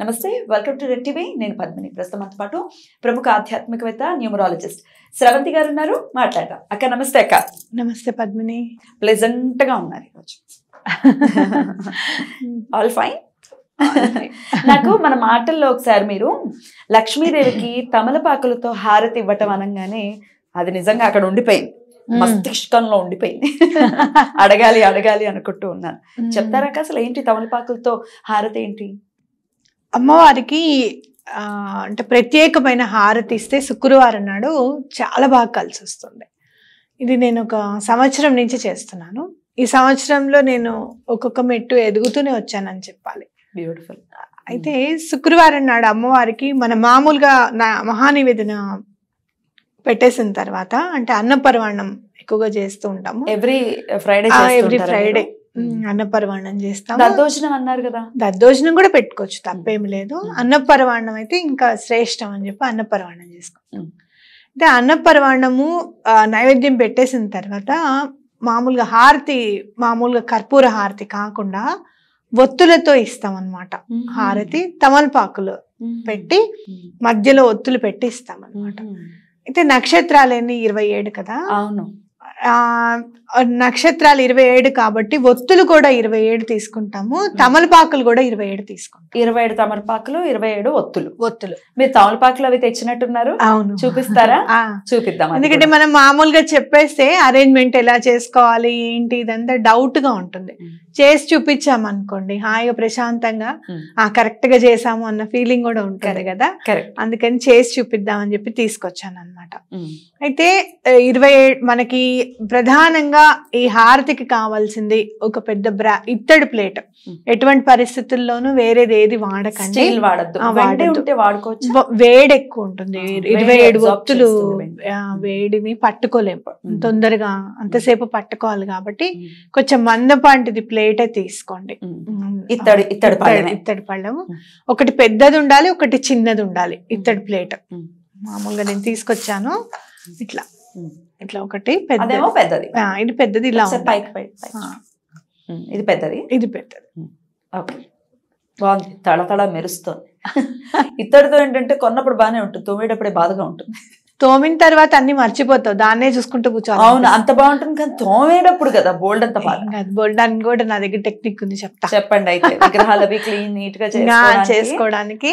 నమస్తే welcome to red TV నేను పద్మిని ప్రస్తుతం పాటు ప్రముఖ ఆధ్యాత్మికవేత్త న్యూమరాలజిస్ట్ శ్రవంతి గారు ఉన్నారు మాట్లాడదాం అక్క నమస్తే అక్క నమస్తే పద్మిని ప్లెజెంట్ గా ఉన్నారు ఈరోజు ఆల్ ఫైన్ నాకు మన మాటల్లో ఒకసారి మీరు లక్ష్మీదేవికి తమలపాకులతో హారతి ఇవ్వటం అనగానే అది నిజంగా అక్కడ ఉండిపోయింది మస్తిష్కంలో ఉండిపోయింది అడగాలి అడగాలి అనుకుంటూ ఉన్నాను చెప్తారా అసలు ఏంటి తమలపాకులతో హారతి ఏంటి అమ్మవారికి అంటే ప్రత్యేకమైన హారతి ఇస్తే శుక్రవారం నాడు చాలా బాగా కలిసి వస్తుంది ఇది నేను ఒక సంవత్సరం నుంచి చేస్తున్నాను ఈ సంవత్సరంలో నేను ఒక్కొక్క మెట్టు ఎదుగుతూనే వచ్చానని చెప్పాలి బ్యూటిఫుల్ అయితే శుక్రవారం నాడు అమ్మవారికి మన మామూలుగా నా మహానివేదన పెట్టేసిన తర్వాత అంటే అన్నపర్వాణం ఎక్కువగా చేస్తూ ఉంటాము ఎవ్రీ ఫ్రైడే ఎవ్రీ ఫ్రైడే అన్నపరవాణం చేస్తాం దద్దోజనం అన్నారు కదా దద్దోజనం కూడా పెట్టుకోవచ్చు తప్పేం లేదు అన్నపరవాణం అయితే ఇంకా శ్రేష్టం అని చెప్పి అన్నపరవాణం చేసుకుంటాం అంటే అన్నపరవాణము నైవేద్యం పెట్టేసిన తర్వాత మామూలుగా హారతి మామూలుగా కర్పూర హారతి కాకుండా ఒత్తులతో ఇస్తాం అనమాట హారతి తమలపాకులు పెట్టి మధ్యలో ఒత్తులు పెట్టి ఇస్తాం అనమాట అయితే నక్షత్రాలన్నీ ఇరవై ఏడు కదా అవును నక్షత్రాలు ఇరవై ఏడు కాబట్టి ఒత్తులు కూడా ఇరవై ఏడు తీసుకుంటాము తమలపాకులు కూడా ఇరవై ఏడు తీసుకుంటాం ఇరవై ఏడు తమలపాకులు ఇరవై ఏడు ఒత్తులు ఒత్తులు మీరు తమలపాకులు అవి తెచ్చినట్టున్నారు అవును చూపిస్తారా చూపిద్దాం ఎందుకంటే మనం మామూలుగా చెప్పేస్తే అరేంజ్మెంట్ ఎలా చేసుకోవాలి ఏంటి ఇదంతా డౌట్ గా ఉంటుంది చేసి చూపించాము అనుకోండి హాయిగా ప్రశాంతంగా ఆ కరెక్ట్ గా చేసాము అన్న ఫీలింగ్ కూడా ఉంటుంది కదా అందుకని చేసి చూపిద్దాం అని చెప్పి తీసుకొచ్చాను అనమాట అయితే ఇరవై మనకి ప్రధానంగా ఈ హారతికి కావాల్సింది ఒక పెద్ద బ్రా ఇత్తడి ప్లేట్ ఎటువంటి పరిస్థితుల్లోనూ వేరేది ఏది వాడకండి వేడి ఎక్కువ ఉంటుంది ఇరవై ఏడు వత్తులు వేడిని పట్టుకోలేము తొందరగా అంతసేపు పట్టుకోవాలి కాబట్టి కొంచెం మందపాంటిది ప్లేట్ ప్లేటే తీసుకోండి ఇత్తడి ఇత్తడి ఇత్తడి పళ్ళం ఒకటి పెద్దది ఉండాలి ఒకటి చిన్నది ఉండాలి ఇత్తడి ప్లేట్ మామూలుగా నేను తీసుకొచ్చాను ఇట్లా ఇట్లా ఒకటి పెద్దదేమో పెద్దది ఇది పెద్దది ఇలా పైకి ఇది పెద్దది ఇది పెద్దది బాగుంది తడతడ మెరుస్తుంది ఇత్తడితో ఏంటంటే కొన్నప్పుడు బాగానే ఉంటుంది తోమేటప్పుడే బాధగా ఉంటుంది తోమిన తర్వాత అన్ని మర్చిపోతావు దాన్నే చూసుకుంటూ కూర్చోవాలి అవును అంత బాగుంటుంది కానీ తోమేటప్పుడు కదా బోల్డ్ అంత బాగా బోల్డ్ అని కూడా నా దగ్గర టెక్నిక్ ఉంది చెప్తా చెప్పండి అయితే విగ్రహాలు క్లీన్ నీట్ గా చేసుకోవడానికి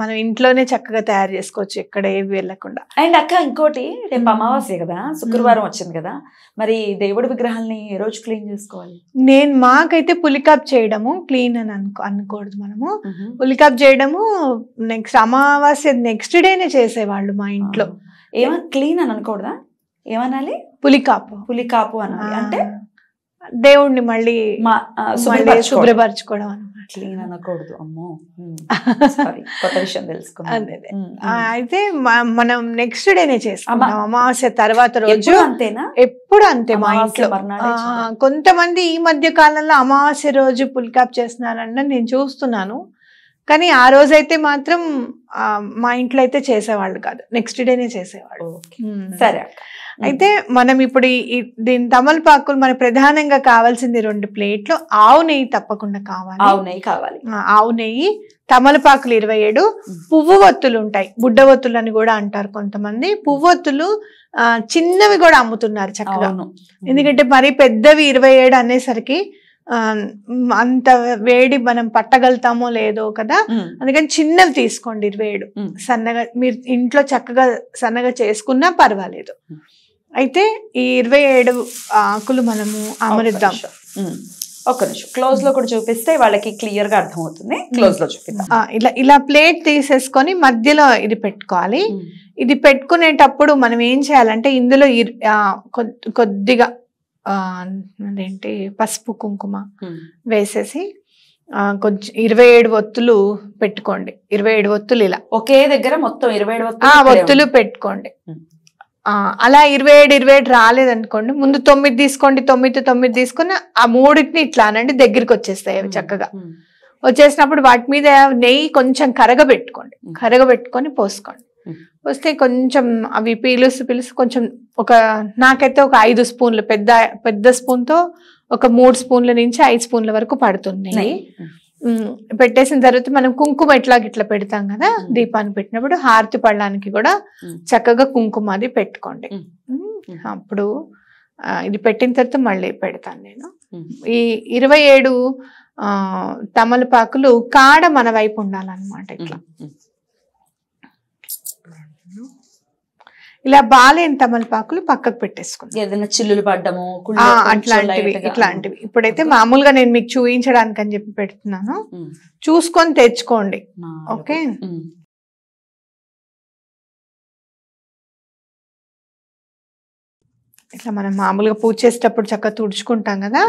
మనం ఇంట్లోనే చక్కగా తయారు చేసుకోవచ్చు ఎక్కడ ఏవి వెళ్ళకుండా అండ్ అక్క ఇంకోటి రేపు అమావాస్య కదా శుక్రవారం వచ్చింది కదా మరి దేవుడి విగ్రహాలని ఏ రోజు క్లీన్ చేసుకోవాలి నేను మాకైతే పులికాప్ చేయడము క్లీన్ అని అనుకో అనుకోకూడదు మనము పులికాప్ చేయడము నెక్స్ట్ అమావాస్య నెక్స్ట్ డేనే చేసేవాళ్ళు మా ఇంట్లో ఏమైనా క్లీన్ అని అనకూడదా ఏమనాలి పులికాపు పులికాపు అనాలి అంటే దేవుణ్ణి మళ్ళీ శుభ్రపరచుకోవడం అనమాట క్లీన్ అనకూడదు అమ్మో కొత్త విషయం అయితే మనం నెక్స్ట్ డేనే చేస్తాం అమావాస్య తర్వాత రోజు అంతేనా ఎప్పుడు అంతే మా ఇంట్లో కొంతమంది ఈ మధ్య కాలంలో అమావాస్య రోజు పులికాప్ చేస్తున్నారన్న నేను చూస్తున్నాను కానీ ఆ రోజైతే మాత్రం మా ఇంట్లో అయితే చేసేవాళ్ళు కాదు నెక్స్ట్ డేనే చేసేవాళ్ళు సరే అయితే మనం ఇప్పుడు దీని తమలపాకులు మన ప్రధానంగా కావాల్సింది రెండు ప్లేట్లు ఆవు నెయ్యి తప్పకుండా కావాలి ఆవు నెయ్యి కావాలి ఆవు నెయ్యి తమలపాకులు ఇరవై ఏడు పువ్వు ఒత్తులు ఉంటాయి బుడ్డ ఒత్తులు అని కూడా అంటారు కొంతమంది పువ్వొత్తులు చిన్నవి కూడా అమ్ముతున్నారు చక్కగా ఎందుకంటే మరి పెద్దవి ఇరవై ఏడు అనేసరికి అంత వేడి మనం పట్టగలుగుతామో లేదో కదా అందుకని చిన్నవి తీసుకోండి వేడు సన్నగా మీరు ఇంట్లో చక్కగా సన్నగా చేసుకున్నా పర్వాలేదు అయితే ఈ ఇరవై ఏడు ఆకులు మనము అమరిద్దాం ఒక నిమిషం క్లోజ్ లో కూడా చూపిస్తే వాళ్ళకి క్లియర్ గా అర్థమవుతుంది క్లోజ్ లో చూపిస్తా ఇలా ఇలా ప్లేట్ తీసేసుకొని మధ్యలో ఇది పెట్టుకోవాలి ఇది పెట్టుకునేటప్పుడు మనం ఏం చేయాలంటే ఇందులో కొద్దిగా అదేంటి పసుపు కుంకుమ వేసేసి కొంచెం ఇరవై ఏడు ఒత్తులు పెట్టుకోండి ఇరవై ఏడు ఒత్తులు ఇలా ఒకే దగ్గర మొత్తం ఇరవై ఏడు ఒత్తులు పెట్టుకోండి అలా ఇరవై ఏడు ఇరవై ఏడు రాలేదనుకోండి ముందు తొమ్మిది తీసుకోండి తొమ్మిది తొమ్మిది తీసుకుని ఆ మూడింటిని ఇట్లా అనండి దగ్గరికి వచ్చేస్తాయి అవి చక్కగా వచ్చేసినప్పుడు వాటి మీద నెయ్యి కొంచెం కరగబెట్టుకోండి కరగబెట్టుకొని పోసుకోండి వస్తే కొంచెం అవి పీలుసు పీలుసు కొంచెం ఒక నాకైతే ఒక ఐదు స్పూన్లు పెద్ద పెద్ద స్పూన్తో ఒక మూడు స్పూన్ల నుంచి ఐదు స్పూన్ల వరకు పడుతున్నాయి పెట్టేసిన తర్వాత మనం కుంకుమ ఎట్లా ఇట్లా పెడతాం కదా దీపాన్ని పెట్టినప్పుడు హారతి పడడానికి కూడా చక్కగా కుంకుమ అది పెట్టుకోండి అప్పుడు ఇది పెట్టిన తర్వాత మళ్ళీ పెడతాను నేను ఈ ఇరవై ఏడు తమలపాకులు కాడ మన వైపు ఉండాలన్నమాట ఇట్లా ఇలా బాలేని తమలపాకులు పక్కకు పెట్టేసుకున్నాను ఏదైనా చిల్లులు పడ్డము అట్లాంటివి ఇట్లాంటివి ఇప్పుడైతే మామూలుగా నేను మీకు చూపించడానికి అని చెప్పి పెడుతున్నాను చూసుకొని తెచ్చుకోండి ఓకే ఇట్లా మనం మామూలుగా పూజ చేసేటప్పుడు చక్కగా తుడుచుకుంటాం కదా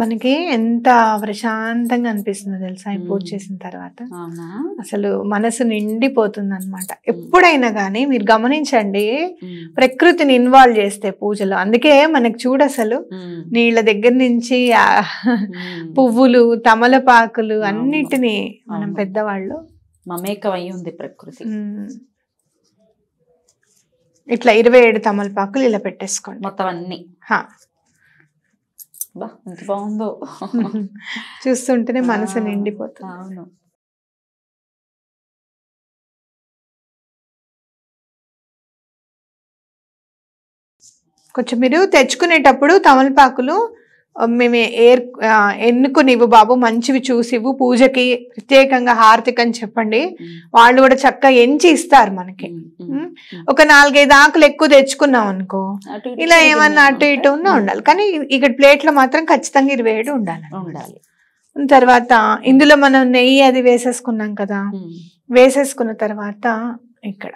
మనకి ఎంత ప్రశాంతంగా అనిపిస్తుందో తెలుసా ఈ పూజ చేసిన తర్వాత అసలు మనసు నిండిపోతుంది అనమాట ఎప్పుడైనా కానీ మీరు గమనించండి ప్రకృతిని ఇన్వాల్వ్ చేస్తే పూజలో అందుకే మనకు చూడు అసలు నీళ్ళ దగ్గర నుంచి పువ్వులు తమలపాకులు అన్నిటినీ మనం పెద్దవాళ్ళు మమేకం అయి ఉంది ప్రకృతి ఇట్లా ఇరవై ఏడు తమలపాకులు ఇలా పెట్టేసుకోండి మొత్తం అన్ని బాగుందో చూస్తుంటేనే మనసు నిండిపోతుంది అవును కొంచెం మీరు తెచ్చుకునేటప్పుడు తమలపాకులు మేము ఏర్ ఎన్నుకునివ్వు బాబు మంచివి ఇవ్వు పూజకి ప్రత్యేకంగా హార్తిక అని చెప్పండి వాళ్ళు కూడా చక్కగా ఎంచి ఇస్తారు మనకి ఒక నాలుగైదు ఆకులు ఎక్కువ తెచ్చుకున్నాం అనుకో ఇలా ఏమన్నా అటు ఇటు ఉన్నా ఉండాలి కానీ ఇక్కడ ప్లేట్లో మాత్రం ఖచ్చితంగా ఇరవై ఏడు ఉండాలి ఉండాలి తర్వాత ఇందులో మనం నెయ్యి అది వేసేసుకున్నాం కదా వేసేసుకున్న తర్వాత ఇక్కడ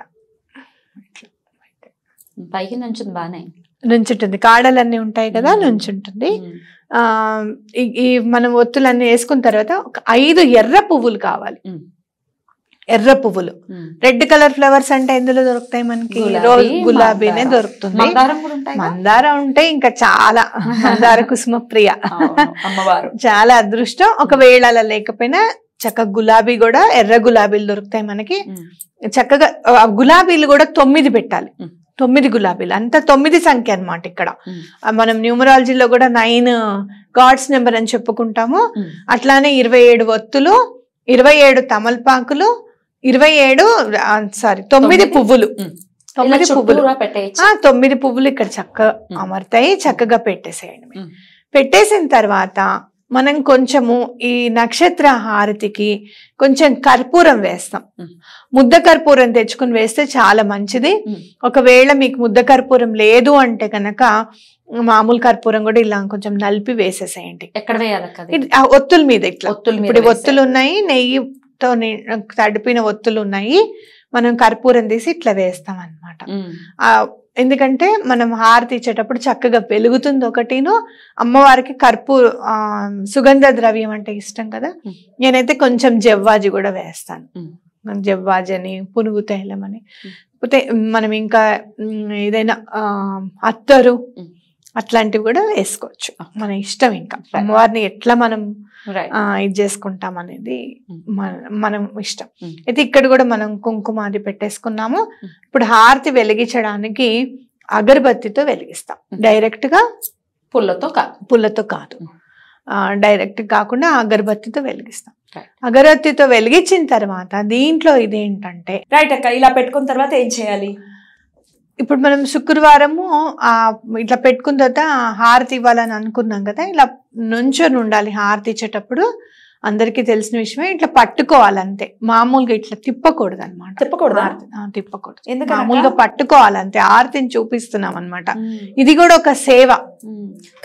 పైకి నుంచి నుంచుంటుంది కాడలన్నీ ఉంటాయి కదా నుంచుంటుంది ఆ ఈ మనం ఒత్తులన్నీ వేసుకున్న తర్వాత ఒక ఐదు ఎర్ర పువ్వులు కావాలి ఎర్ర పువ్వులు రెడ్ కలర్ ఫ్లవర్స్ అంటే ఎందులో దొరుకుతాయి మనకి గులాబీనే దొరుకుతుంది మందారం ఉంటే ఇంకా చాలా మందార కుసుమ ప్రియ చాలా అదృష్టం ఒకవేళ అలా లేకపోయినా చక్కగా గులాబీ కూడా ఎర్ర గులాబీలు దొరుకుతాయి మనకి చక్కగా గులాబీలు కూడా తొమ్మిది పెట్టాలి తొమ్మిది గులాబీలు అంత తొమ్మిది సంఖ్య అనమాట ఇక్కడ మనం న్యూమరాలజీలో కూడా నైన్ uh, గాడ్స్ నెంబర్ అని చెప్పుకుంటాము అట్లానే ఇరవై ఏడు ఒత్తులు ఇరవై ఏడు తమల్పాకులు ఇరవై ఏడు సారీ తొమ్మిది పువ్వులు తొమ్మిది పువ్వులు తొమ్మిది పువ్వులు ఇక్కడ చక్కగా అమర్తాయి చక్కగా పెట్టేసేయండి పెట్టేసిన తర్వాత మనం కొంచెము ఈ నక్షత్ర హారతికి కొంచెం కర్పూరం వేస్తాం ముద్ద కర్పూరం తెచ్చుకుని వేస్తే చాలా మంచిది ఒకవేళ మీకు ముద్ద కర్పూరం లేదు అంటే కనుక మామూలు కర్పూరం కూడా ఇలా కొంచెం నలిపి వేసేసేయండి ఎక్కడ వేయాలి ఒత్తుల మీద ఇట్లా ఇప్పుడు ఒత్తులు ఉన్నాయి నెయ్యితో తడిపిన ఒత్తులు ఉన్నాయి మనం కర్పూరం తీసి ఇట్లా వేస్తాం అనమాట ఎందుకంటే మనం హారతి ఇచ్చేటప్పుడు చక్కగా పెలుగుతుంది ఒకటిను అమ్మవారికి కర్పూర్ సుగంధ ద్రవ్యం అంటే ఇష్టం కదా నేనైతే కొంచెం జవ్వాజి కూడా వేస్తాను జవ్వాజి అని పునుగు తైలం అని పోతే మనం ఇంకా ఏదైనా అత్తరు అట్లాంటివి కూడా వేసుకోవచ్చు మన ఇష్టం ఇంకా అమ్మవారిని ఎట్లా మనం ఇది చేసుకుంటాం అనేది hmm. మనం ఇష్టం hmm. అయితే ఇక్కడ కూడా మనం అది పెట్టేసుకున్నాము hmm. ఇప్పుడు హారతి వెలిగించడానికి అగరబత్తితో వెలిగిస్తాం డైరెక్ట్ గా పుల్లతో కాదు పుల్లతో కాదు డైరెక్ట్ కాకుండా అగరబత్తితో వెలిగిస్తాం అగరబత్తితో వెలిగించిన తర్వాత దీంట్లో ఇదేంటంటే రైట్ అక్క ఇలా పెట్టుకున్న తర్వాత ఏం చేయాలి ఇప్పుడు మనం శుక్రవారము ఇట్లా పెట్టుకున్న తర్వాత హారతి ఇవ్వాలని అనుకున్నాం కదా ఇలా నుంచొని ఉండాలి హారతి ఇచ్చేటప్పుడు అందరికీ తెలిసిన విషయమే ఇట్లా పట్టుకోవాలంతే మామూలుగా ఇట్లా తిప్పకూడదు అనమాట తిప్పకూడదు తిప్పకూడదు మామూలుగా పట్టుకోవాలంతే హారతిని చూపిస్తున్నాం అనమాట ఇది కూడా ఒక సేవ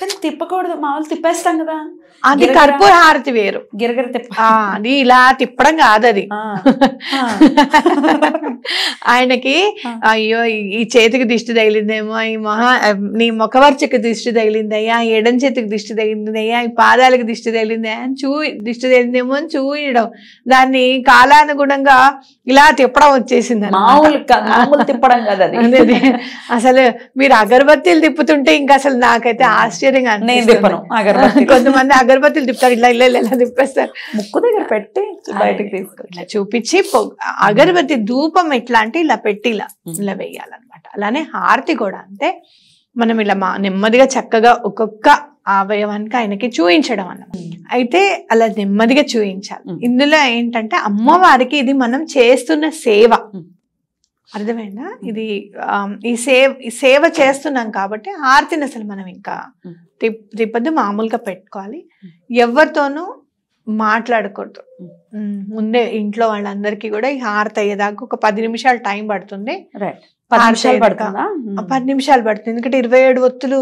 కానీ తిప్పకూడదు మామూలు తిప్పేస్తాం కదా అది కర్పూర హారతి వేరు గిరగిర తిప్ప అది ఇలా తిప్పడం కాదు అది ఆయనకి అయ్యో ఈ చేతికి దిష్టి తగిలిందేమో ఈ మొహ నీ ముఖవర్చకి దిష్టి తగిలిందయ్యా ఎడం చేతికి దిష్టి తగిలిందయ్యా ఈ పాదాలకు దిష్టి తగిలిందయ్యా అని చూ దిష్టి తగిలిందేమో అని చూయడం దాన్ని కాలానుగుణంగా ఇలా తిప్పడం వచ్చేసింది తిప్పడం కదా అది అసలు మీరు అగరబత్తీలు తిప్పుతుంటే ఇంకా అసలు నాకైతే ఆశ్చర్యంగా కొంతమంది అగరబత్తులు తిప్పుతారు ఇలా ఇలా ఇలా తిప్పేస్తారు ముక్కు దగ్గర పెట్టి బయటకు తీసుకొని ఇలా చూపించి అగరబత్తి ధూపం ఎట్లా అంటే ఇలా పెట్టి ఇలా ఇలా వేయాలన్నమాట అలానే హారతి కూడా అంటే మనం ఇలా మా నెమ్మదిగా చక్కగా ఒక్కొక్క అవయవానికి ఆయనకి చూయించడం అన్నమాట అయితే అలా నెమ్మదిగా చూయించాలి ఇందులో ఏంటంటే అమ్మవారికి ఇది మనం చేస్తున్న సేవ అర్థమైందా ఇది ఈ సేవ సేవ చేస్తున్నాం కాబట్టి ఆర్తిని అసలు మనం ఇంకా తిప్పద్దు మామూలుగా పెట్టుకోవాలి ఎవరితోనూ మాట్లాడకూడదు ముందే ఇంట్లో వాళ్ళందరికీ కూడా ఈ హారత అయ్యేదాకా ఒక పది నిమిషాలు టైం పడుతుంది రైట్ పది నిమిషాలు పడుతుందా పది నిమిషాలు పడుతుంది ఎందుకంటే ఇరవై ఏడు ఒత్తులు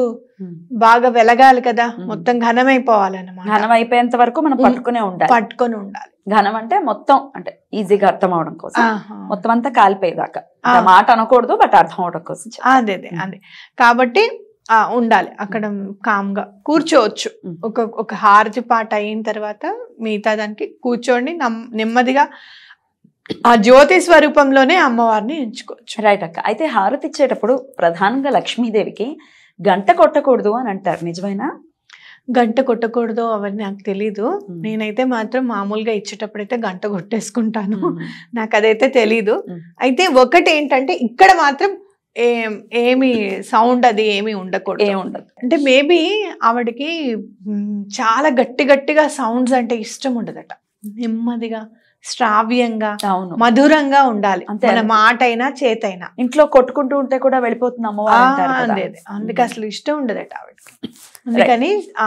బాగా వెలగాలి కదా మొత్తం ఘనమైపోవాలన్నమాట ఘనం అయిపోయేంత వరకు మనం పట్టుకునే ఉండాలి పట్టుకొని ఉండాలి ఘనం అంటే మొత్తం అంటే ఈజీగా అర్థం అవడం కోసం మొత్తం అంతా కాలిపోయేదాకా మాట అనకూడదు బట్ అర్థం అవడం కోసం అదే అదే అదే కాబట్టి ఉండాలి అక్కడ కామ్గా కూర్చోవచ్చు ఒక ఒక హారతి పాట అయిన తర్వాత మిగతా దానికి కూర్చోండి నెమ్మదిగా ఆ జ్యోతి స్వరూపంలోనే అమ్మవారిని ఎంచుకోవచ్చు రైట్ అక్క అయితే హారతి ఇచ్చేటప్పుడు ప్రధానంగా లక్ష్మీదేవికి గంట కొట్టకూడదు అని అంటారు నిజమేనా గంట కొట్టకూడదు అవన్నీ నాకు తెలీదు hmm. నేనైతే మాత్రం మామూలుగా ఇచ్చేటప్పుడైతే గంట కొట్టేసుకుంటాను hmm. నాకు అదైతే తెలీదు hmm. అయితే ఒకటి ఏంటంటే ఇక్కడ మాత్రం ఏమి సౌండ్ అది ఏమి ఉండకూడదు ఏమి ఉండదు అంటే మేబీ ఆవిడకి చాలా గట్టి గట్టిగా సౌండ్స్ అంటే ఇష్టం ఉండదట నెమ్మదిగా శ్రావ్యంగా అవును మధురంగా ఉండాలి మన మాట అయినా చేతైనా ఇంట్లో కొట్టుకుంటూ ఉంటే కూడా వెళ్ళిపోతున్నాము అందుకే అసలు ఇష్టం ఉండదట ఆవిడకి hmm. అందుకని ఆ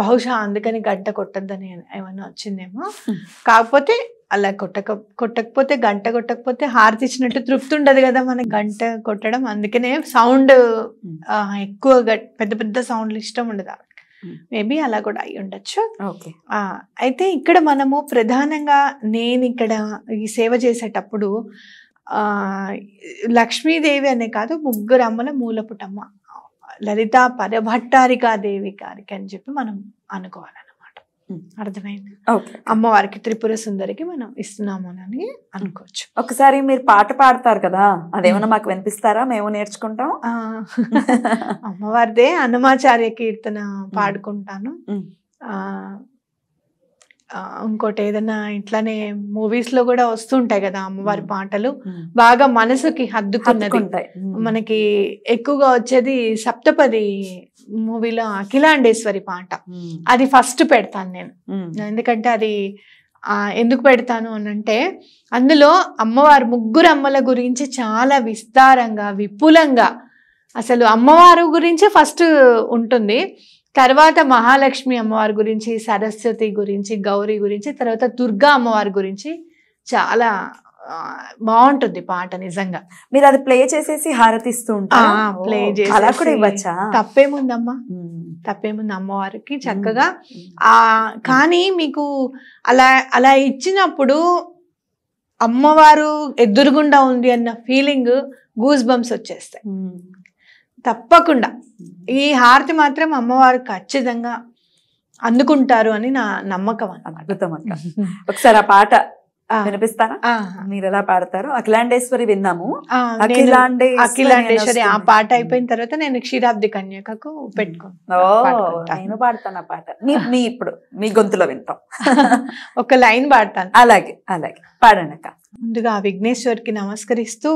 బహుశా అందుకని గంట కొట్టద్దని ఏమన్నా వచ్చిందేమో hmm. కాకపోతే అలా కొట్టక కొట్టకపోతే గంట కొట్టకపోతే హారతి ఇచ్చినట్టు తృప్తి ఉండదు కదా మనకి గంట కొట్టడం అందుకనే సౌండ్ hmm. ఎక్కువ పెద్ద పెద్ద సౌండ్లు ఇష్టం ఉండదు మేబీ hmm. అలా కూడా అయి ఉండొచ్చు అయితే ఇక్కడ మనము ప్రధానంగా నేను ఇక్కడ ఈ సేవ చేసేటప్పుడు లక్ష్మీదేవి అనే కాదు ముగ్గురు అమ్మల మూలపుటమ్మ లలిత పరభట్టారికా దేవి గారికి అని చెప్పి మనం అనుకోవాలి అర్థమైంది అమ్మవారికి త్రిపుర సుందరికి మనం ఇస్తున్నాము అని అనుకోవచ్చు ఒకసారి మీరు పాట పాడతారు కదా అదేమన్నా మాకు వినిపిస్తారా మేము నేర్చుకుంటాం అమ్మవారిదే అన్నమాచార్య కీర్తన పాడుకుంటాను ఇంకోటి ఏదైనా ఇట్లానే మూవీస్ లో కూడా వస్తుంటాయి కదా అమ్మవారి పాటలు బాగా మనసుకి హద్దుకున్నది మనకి ఎక్కువగా వచ్చేది సప్తపది మూవీలో అఖిలాండేశ్వరి పాట అది ఫస్ట్ పెడతాను నేను ఎందుకంటే అది ఎందుకు పెడతాను అనంటే అందులో అమ్మవారు ముగ్గురు అమ్మల గురించి చాలా విస్తారంగా విపులంగా అసలు అమ్మవారు గురించి ఫస్ట్ ఉంటుంది తర్వాత మహాలక్ష్మి అమ్మవారి గురించి సరస్వతి గురించి గౌరీ గురించి తర్వాత దుర్గా అమ్మవారి గురించి చాలా బాగుంటుంది పాట నిజంగా మీరు అది ప్లే చేసేసి హారతిస్తూ ఉంటా చేసి ఇవ్వచ్చా తప్పేముందమ్మా తప్పేముంది అమ్మవారికి చక్కగా ఆ కానీ మీకు అలా అలా ఇచ్చినప్పుడు అమ్మవారు ఎదురుగుండా ఉంది అన్న ఫీలింగ్ గూస్ బంప్స్ వచ్చేస్తాయి తప్పకుండా ఈ హారతి మాత్రం అమ్మవారు ఖచ్చితంగా అందుకుంటారు అని నా నమ్మకం అన్నమాట ఒకసారి ఆ పాట వినిపిస్తారా మీరు ఎలా పాడతారు అఖిలాండేశ్వరి విన్నాము అఖిలాండేశ్వరి ఆ పాట అయిపోయిన తర్వాత నేను క్షీరాబ్ది కన్యకకు పెట్టుకో నేను పాడతాను ఆ పాట మీ ఇప్పుడు మీ గొంతులో వింటాం ఒక లైన్ పాడతాను అలాగే అలాగే పాడనక ముందుగా విఘ్నేశ్వర్కి నమస్కరిస్తూ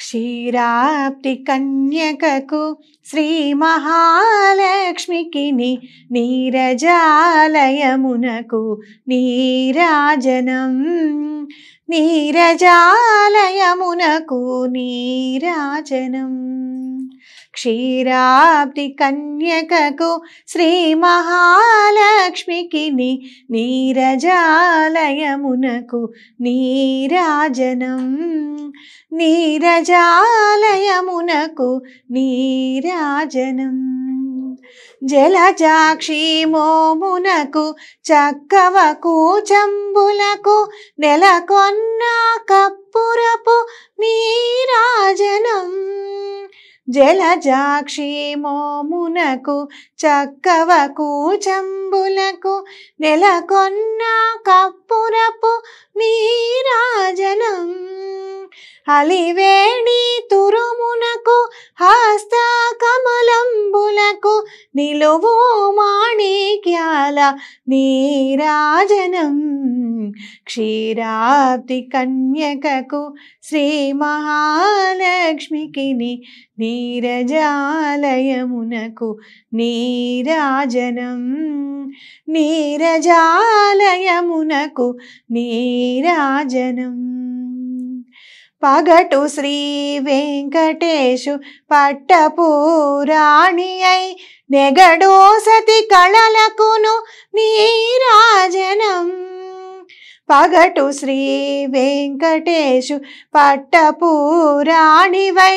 క్షీరాప్తి కన్యకకు శ్రీ మహాలక్ష్మికిని నీరజాలయమునకు నీరాజనం నీరజాలయమునకు నీరాజనం క్షీరాప్తి కన్యకకు శ్రీ మహా లక్ష్మికి నీ నీరజాలయమునకు నీరాజనం నీరజాలయమునకు నీరాజనం జలజాక్షి మోమునకు చక్కవకు చంబులకు నెలకొన్నా కప్పురపు నీరాజనం జలజాక్షి మోమునకు చక్కవ కూచంబులకు నెలకొన్న కప్పురపు నీరాజనం అలివేణి తురుమునకు హస్త కమలంబులకు నిలువోమా క్షీరమేక్యాల నీరాజనం క్షీరాబ్ది కన్యకకు శ్రీ మహాలక్ష్మికి నీరజాలయమునకు నీరాజనం నీరజాలయమునకు నీరాజనం పగటు శ్రీ వెంకటేశు పట్టపురాణి అయి నెగడో సతి కళలకును నీ రాజనం పగటు శ్రీ వెంకటేశు పట్టపూరాణివై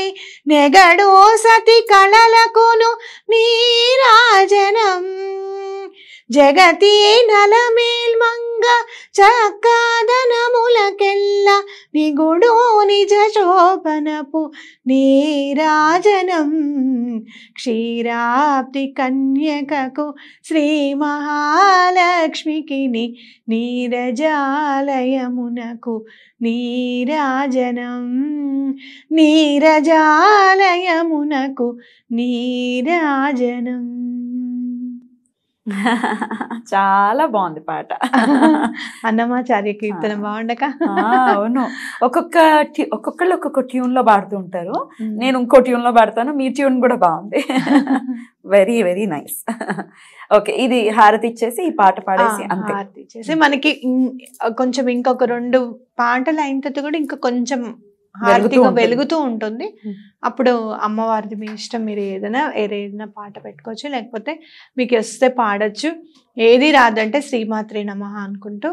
నెగడో సతి కళలకును నీరాజనం జగతి నలమేల్మంగ చక్కాదనములకెల్ల నిగుడో నిజ శోభనపు నీరాజనం క్షీరాప్తి కన్యకకు శ్రీ మహాలక్ష్మికి నీరజా నీరాజనం నీరాజనం నీరజాలయమునకు నీరాజనం చాలా బాగుంది పాట అన్నమాచార్య కీర్తన బాగుండక అవును ఒక్కొక్క ఒక్కొక్కళ్ళు ఒక్కొక్క ట్యూన్ లో పాడుతూ ఉంటారు నేను ఇంకో ట్యూన్ లో పాడతాను మీ ట్యూన్ కూడా బాగుంది వెరీ వెరీ నైస్ ఓకే ఇది హారతి ఇచ్చేసి ఈ పాట పాడేసి అంతే హారతి ఇచ్చేసి మనకి కొంచెం ఇంకొక రెండు పాటలు అయిన తర్వాత కూడా ఇంకా కొంచెం హారతిగా వెలుగుతూ ఉంటుంది అప్పుడు అమ్మవారిది మీ ఇష్టం మీరు ఏదైనా ఏదైనా పాట పెట్టుకోవచ్చు లేకపోతే మీకు వస్తే పాడచ్చు ఏది రాదంటే శ్రీమాత్రి నమ అనుకుంటూ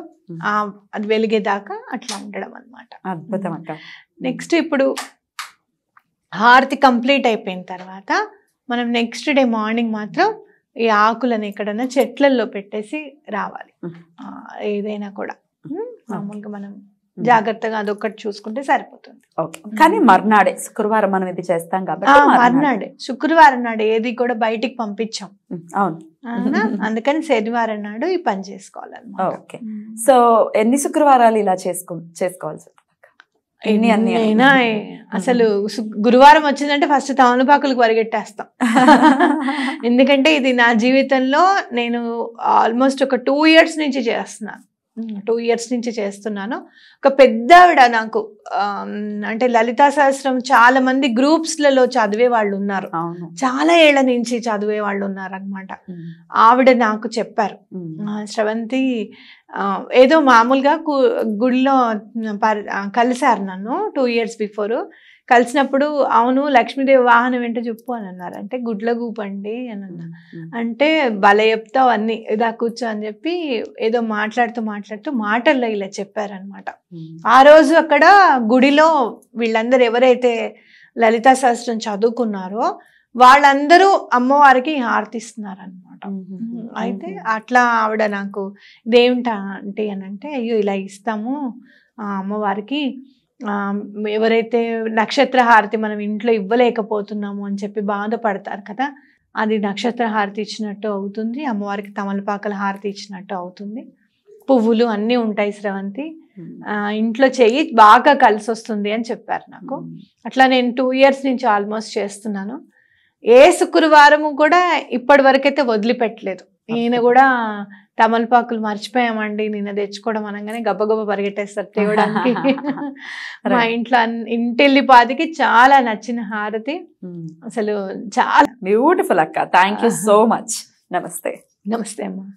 అది వెలిగేదాకా అట్లా ఉండడం అనమాట అద్భుతం అంట నెక్స్ట్ ఇప్పుడు హారతి కంప్లీట్ అయిపోయిన తర్వాత మనం నెక్స్ట్ డే మార్నింగ్ మాత్రం ఈ ఆకులను ఎక్కడన్నా చెట్లల్లో పెట్టేసి రావాలి ఏదైనా కూడా మామూలుగా మనం Hmm. జాగ్రత్తగా అదొకటి చూసుకుంటే సరిపోతుంది కానీ hmm. మర్నాడే శుక్రవారం మనం ఇది చేస్తాం కాబట్టి మర్నాడే శుక్రవారం నాడు ఏది కూడా బయటికి పంపించాం hmm. అవును అందుకని శనివారం నాడు ఈ పని చేసుకోవాలి ఓకే సో ఎన్ని శుక్రవారాలు ఇలా చేసుకో చేసుకోవాల్సి అసలు గురువారం వచ్చిందంటే ఫస్ట్ తమలపాకులకు వరిగెట్టేస్తాం ఎందుకంటే ఇది నా జీవితంలో నేను ఆల్మోస్ట్ ఒక టూ ఇయర్స్ నుంచి చేస్తున్నాను టూ ఇయర్స్ నుంచి చేస్తున్నాను ఒక పెద్ద ఆవిడ నాకు అంటే లలితా సహస్రం చాలా మంది గ్రూప్స్లలో చదివే వాళ్ళు ఉన్నారు చాలా ఏళ్ల నుంచి చదివే వాళ్ళు ఉన్నారు అనమాట ఆవిడ నాకు చెప్పారు శ్రవంతి ఏదో మామూలుగా గుడిలో కలిశారు నన్ను టూ ఇయర్స్ బిఫోర్ కలిసినప్పుడు అవును లక్ష్మీదేవి వాహనం ఏంటో చెప్పు అని అన్నారు అంటే గుడ్ల కూపండి అని అన్న అంటే భలే చెప్తావు అన్ని ఇదా కూర్చో అని చెప్పి ఏదో మాట్లాడుతూ మాట్లాడుతూ మాటల్లో ఇలా చెప్పారనమాట ఆ రోజు అక్కడ గుడిలో వీళ్ళందరూ ఎవరైతే లలితా శాస్త్రం చదువుకున్నారో వాళ్ళందరూ అమ్మవారికి హారతిస్తున్నారు అనమాట అయితే అట్లా ఆవిడ నాకు ఇదేమిటా అంటే అని అంటే అయ్యో ఇలా ఇస్తాము అమ్మవారికి ఎవరైతే నక్షత్ర హారతి మనం ఇంట్లో ఇవ్వలేకపోతున్నాము అని చెప్పి బాధపడతారు కదా అది నక్షత్ర హారతి ఇచ్చినట్టు అవుతుంది అమ్మవారికి తమలపాకల హారతి ఇచ్చినట్టు అవుతుంది పువ్వులు అన్నీ ఉంటాయి శ్రవంతి hmm. ఇంట్లో చెయ్యి బాగా కలిసి వస్తుంది అని చెప్పారు నాకు hmm. అట్లా నేను టూ ఇయర్స్ నుంచి ఆల్మోస్ట్ చేస్తున్నాను ఏ శుక్రవారం కూడా ఇప్పటి వరకైతే వదిలిపెట్టలేదు ఈయన కూడా తమలపాకులు మర్చిపోయామండి నిన్న తెచ్చుకోవడం అనగానే గబ్బగబ్బ పరిగెట్టేస్తారు తేవడానికి మా ఇంట్లో ఇంటిల్లి పాదికి చాలా నచ్చిన హారతి hmm. అసలు చాలా బ్యూటిఫుల్ అక్క థ్యాంక్ సో మచ్ నమస్తే నమస్తే అమ్మా